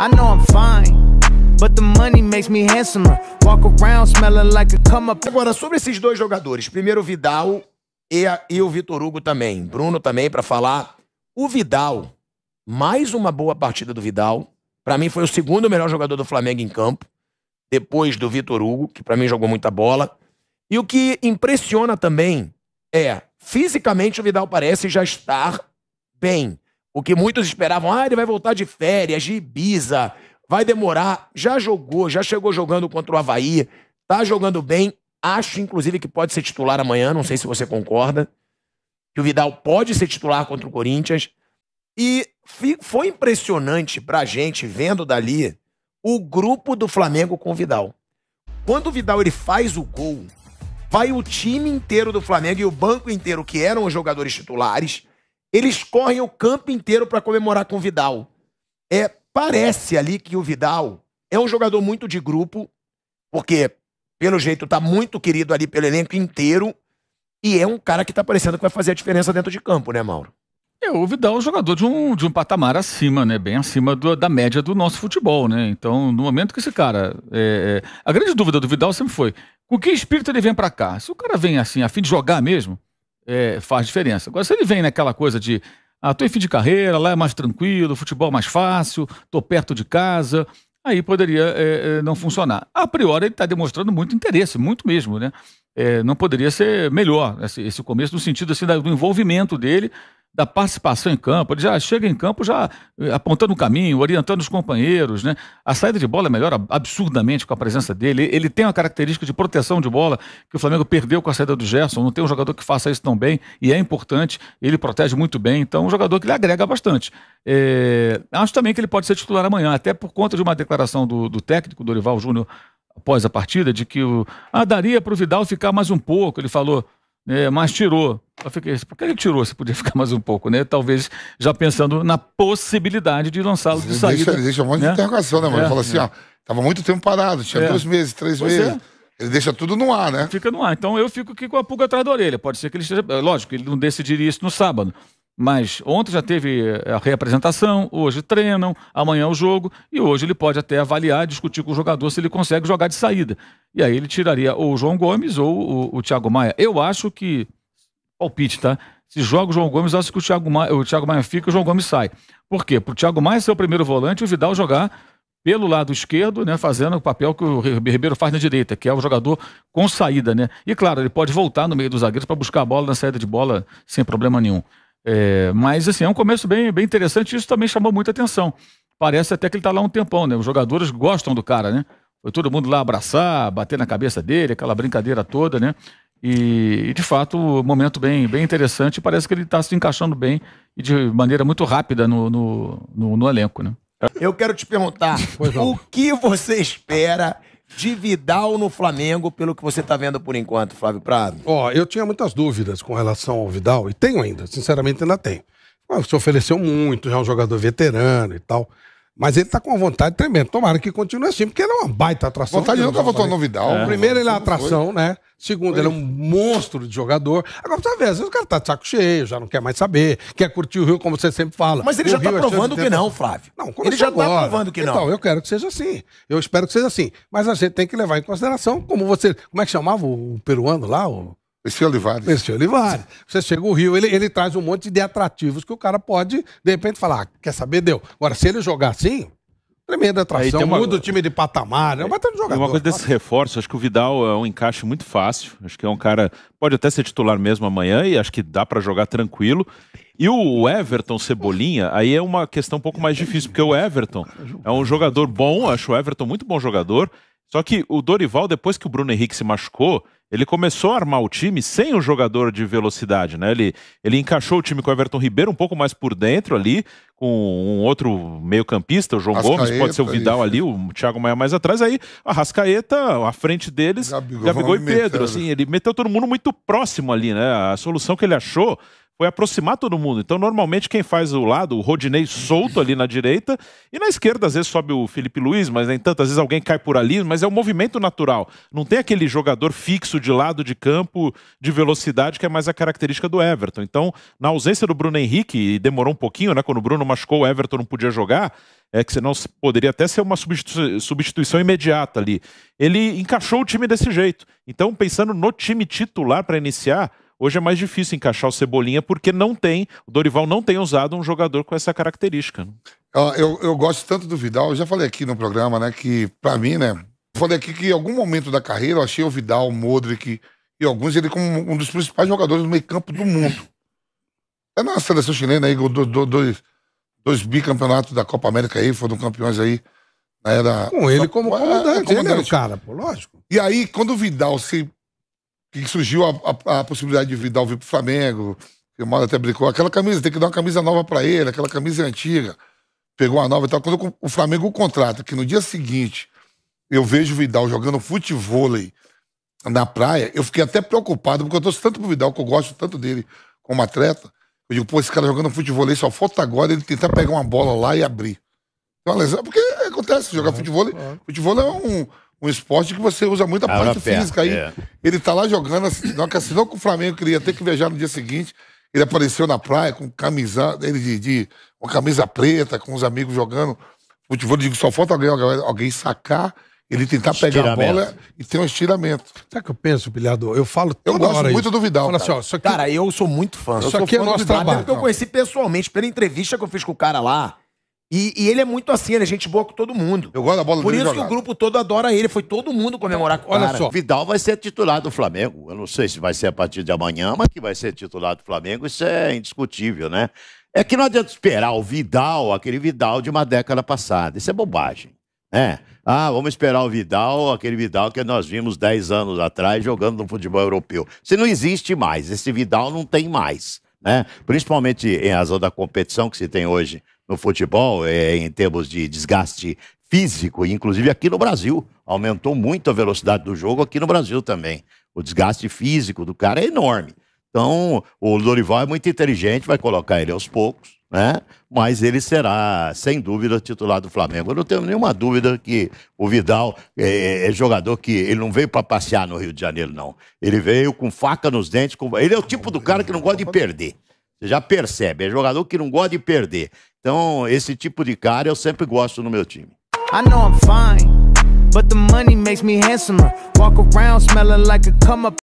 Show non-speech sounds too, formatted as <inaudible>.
I know I'm fine. But the money makes me handsomer. Walk around smelling like a come up. Agora, sobre esses dois jogadores. Primeiro o Vidal e, a, e o Vitor Hugo também. Bruno também para falar. O Vidal, mais uma boa partida do Vidal. Para mim foi o segundo melhor jogador do Flamengo em campo. Depois do Vitor Hugo, que para mim jogou muita bola. E o que impressiona também é, fisicamente o Vidal parece já estar bem. O que muitos esperavam, ah, ele vai voltar de férias, de Ibiza, vai demorar. Já jogou, já chegou jogando contra o Havaí, tá jogando bem. Acho, inclusive, que pode ser titular amanhã, não sei se você concorda. Que o Vidal pode ser titular contra o Corinthians. E foi impressionante pra gente, vendo dali, o grupo do Flamengo com o Vidal. Quando o Vidal ele faz o gol, vai o time inteiro do Flamengo e o banco inteiro, que eram os jogadores titulares, eles correm o campo inteiro para comemorar com o Vidal. É, parece ali que o Vidal é um jogador muito de grupo, porque pelo jeito tá muito querido ali pelo elenco inteiro e é um cara que tá parecendo que vai fazer a diferença dentro de campo, né, Mauro? É, o Vidal é um jogador de um, de um patamar acima, né? Bem acima do, da média do nosso futebol, né? Então, no momento que esse cara. É, é, a grande dúvida do Vidal sempre foi: com que espírito ele vem para cá? Se o cara vem assim, a fim de jogar mesmo, é, faz diferença. Agora, se ele vem naquela coisa de ah, tô em fim de carreira, lá é mais tranquilo, futebol mais fácil, tô perto de casa, aí poderia é, é não funcionar. A priori, ele está demonstrando muito interesse, muito mesmo, né? É, não poderia ser melhor esse, assim, esse começo, no sentido assim, do envolvimento dele da participação em campo. Ele já chega em campo já eh, apontando o caminho, orientando os companheiros. Né? A saída de bola é melhor absurdamente com a presença dele. Ele tem uma característica de proteção de bola que o Flamengo perdeu com a saída do Gerson. Não tem um jogador que faça isso tão bem e é importante. Ele protege muito bem. Então, é um jogador que ele agrega bastante. É... Acho também que ele pode ser titular amanhã, até por conta de uma declaração do, do técnico, Dorival Júnior, após a partida, de que o... ah, daria para o Vidal ficar mais um pouco. Ele falou, é, mas tirou. Eu fiquei, por que ele tirou? Se podia <laughs> ficar mais um pouco, né? Talvez já pensando na possibilidade de lançá-lo de saída. Deixa, ele deixa um monte de né? interrogação, né, mano? É, ele fala assim, é. ó, tava muito tempo parado, tinha é. dois meses, três pois meses. É. Ele deixa tudo no ar, né? Fica no ar. Então eu fico aqui com a pulga atrás da orelha. Pode ser que ele esteja. É, lógico, ele não decidiria isso no sábado. Mas ontem já teve é, a reapresentação, hoje treinam, amanhã é o jogo, e hoje ele pode até avaliar, discutir com o jogador se ele consegue jogar de saída. E aí ele tiraria ou o João Gomes ou o, o Thiago Maia. Eu acho que palpite, tá? Se joga o João Gomes, acho que o Thiago, Ma... o Thiago Maia fica, o João Gomes sai. Por quê? Para o Thiago Maia é ser o primeiro volante, o Vidal jogar pelo lado esquerdo, né, fazendo o papel que o Ribeiro faz na direita, que é o jogador com saída, né? E claro, ele pode voltar no meio dos zagueiros para buscar a bola na saída de bola sem problema nenhum. É, mas assim, é um começo bem, bem interessante, isso também chamou muita atenção. Parece até que ele está lá um tempão, né? Os jogadores gostam do cara, né? Foi todo mundo lá abraçar, bater na cabeça dele, aquela brincadeira toda, né? E, e de fato, um momento bem, bem interessante. Parece que ele está se encaixando bem e de maneira muito rápida no, no, no, no elenco, né? Eu quero te perguntar <laughs> o que você espera de Vidal no Flamengo, pelo que você está vendo por enquanto, Flávio Prado? Ó, oh, eu tinha muitas dúvidas com relação ao Vidal, e tenho ainda, sinceramente ainda tenho. Ah, se ofereceu muito, já é um jogador veterano e tal. Mas ele tá com uma vontade tremenda. Tomara que continue assim, porque ele é uma baita atração. Vontade nunca votou no Vidal. É. Primeiro, ele é atração, foi. né? Segundo, foi. ele é um monstro de jogador. Agora, você vê, às vezes o cara tá de saco cheio, já não quer mais saber, quer curtir o Rio, como você sempre fala. Mas ele o já tá Rio tá provando que, não, Flávio. Não, ele assim já tá agora. tá provando que não. Então, eu quero que seja assim. Eu espero que seja assim. Mas a gente tem que levar em consideração como você. Como é que chamava o peruano lá? O... Esse Olivares. Esse Olivares. Você chega o Rio, ele, ele traz um monte de atrativos que o cara pode, de repente, falar: ah, quer saber? Deu. Agora, se ele jogar assim, Tremenda atração, uma... muda o time de patamar, é né? um tá Uma coisa desse reforço, acho que o Vidal é um encaixe muito fácil, acho que é um cara, pode até ser titular mesmo amanhã e acho que dá para jogar tranquilo. E o Everton Cebolinha, aí é uma questão um pouco mais difícil, porque o Everton é um jogador bom, acho o Everton muito bom jogador, só que o Dorival, depois que o Bruno Henrique se machucou, ele começou a armar o time sem o jogador de velocidade, né? Ele, ele encaixou o time com o Everton Ribeiro um pouco mais por dentro ali, com um outro meio-campista, o João Rascaeta, Gomes, pode ser o Vidal ali, o Thiago Maia mais atrás, aí a Rascaeta à frente deles, Gabigol, Gabigol e Pedro, assim, ele meteu todo mundo muito próximo ali, né? A solução que ele achou foi aproximar todo mundo. Então, normalmente, quem faz o lado, o Rodinei solto ali na direita, e na esquerda, às vezes, sobe o Felipe Luiz, mas nem tanto, às vezes alguém cai por ali, mas é um movimento natural. Não tem aquele jogador fixo de lado de campo, de velocidade, que é mais a característica do Everton. Então, na ausência do Bruno Henrique, e demorou um pouquinho, né? Quando o Bruno machucou, o Everton não podia jogar é que senão poderia até ser uma substituição imediata ali. Ele encaixou o time desse jeito. Então, pensando no time titular para iniciar, Hoje é mais difícil encaixar o Cebolinha porque não tem, o Dorival não tem usado um jogador com essa característica. Eu, eu gosto tanto do Vidal, eu já falei aqui no programa, né, que para mim, né, falei aqui que em algum momento da carreira eu achei o Vidal, o Modric e alguns ele como um dos principais jogadores do meio campo do mundo. É na seleção chilena aí, do, dois, dois bicampeonatos da Copa América aí, foram campeões aí na era... Com ele como comandante, é, comandante. Ele era o cara, pô, lógico. E aí, quando o Vidal se que surgiu a, a, a possibilidade de Vidal vir para o Flamengo. O Mauro até brincou, aquela camisa, tem que dar uma camisa nova para ele, aquela camisa antiga. Pegou uma nova e tal. Quando o Flamengo contrata, que no dia seguinte eu vejo o Vidal jogando futevôlei na praia, eu fiquei até preocupado, porque eu torço tanto pro Vidal, que eu gosto tanto dele como atleta. Eu digo, pô, esse cara jogando futevôlei, só falta agora ele tentar pegar uma bola lá e abrir. Então, porque acontece, jogar futebol, futebol é um, um esporte que você usa muita ah, parte física aí. É. Ele tá lá jogando, não que assinou com o Flamengo, que ele ia ter que viajar no dia seguinte. Ele apareceu na praia com camisa, ele de, de uma camisa preta, com os amigos jogando futebol. Eu digo, só falta alguém, alguém sacar ele tentar pegar a bola e ter um estiramento. Sabe o que eu penso, bilhador Eu falo toda Eu gosto muito isso. do Vidal. Assim, cara. Assim, ó, só que... cara, eu sou muito fã. Isso aqui é nosso trabalho. Até porque eu conheci pessoalmente, pela entrevista que eu fiz com o cara lá, e, e, ele é muito assim, ele é gente boa com todo mundo. Eu gosto da bola Por isso que o grupo todo adora ele, foi todo mundo comemorar com Olha só. Vidal vai ser titular do Flamengo. Eu não sei se vai ser a partir de amanhã, mas que vai ser titular do Flamengo, isso é indiscutível, né? É que não adianta esperar o Vidal, aquele Vidal de uma década passada. Isso é bobagem, né? Ah, vamos esperar o Vidal, aquele Vidal que nós vimos 10 anos atrás jogando no futebol europeu. Isso não existe mais, esse Vidal não tem mais, né? Principalmente em razão da competição que se tem hoje no futebol, é, em termos de desgaste físico, inclusive aqui no Brasil. Aumentou muito a velocidade do jogo aqui no Brasil também. O desgaste físico do cara é enorme. Então, o Dorival é muito inteligente, vai colocar ele aos poucos, né? Mas ele será, sem dúvida, titular do Flamengo. Eu não tenho nenhuma dúvida que o Vidal é, é, é jogador que ele não veio para passear no Rio de Janeiro, não. Ele veio com faca nos dentes. Com... Ele é o tipo do cara que não gosta de perder. Você já percebe, é jogador que não gosta de perder. Então, esse tipo de cara eu sempre gosto no meu time. I know I'm fine, but the money makes me handsomer. Walk around smelling like a come up.